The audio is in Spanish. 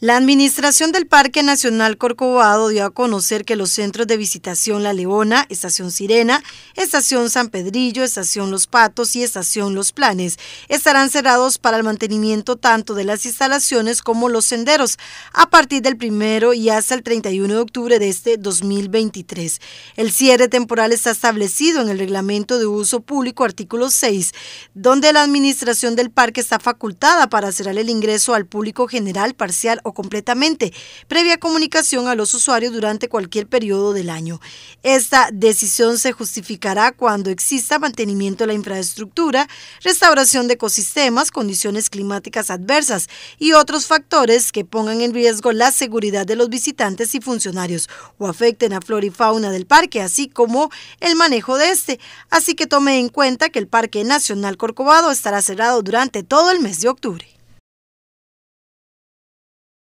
La Administración del Parque Nacional Corcovado dio a conocer que los centros de visitación La Leona, Estación Sirena, Estación San Pedrillo, Estación Los Patos y Estación Los Planes estarán cerrados para el mantenimiento tanto de las instalaciones como los senderos a partir del primero y hasta el 31 de octubre de este 2023. El cierre temporal está establecido en el Reglamento de Uso Público, artículo 6, donde la Administración del Parque está facultada para cerrar el ingreso al público general parcial completamente, previa comunicación a los usuarios durante cualquier periodo del año. Esta decisión se justificará cuando exista mantenimiento de la infraestructura, restauración de ecosistemas, condiciones climáticas adversas y otros factores que pongan en riesgo la seguridad de los visitantes y funcionarios o afecten a flora y fauna del parque, así como el manejo de este. Así que tome en cuenta que el Parque Nacional Corcovado estará cerrado durante todo el mes de octubre.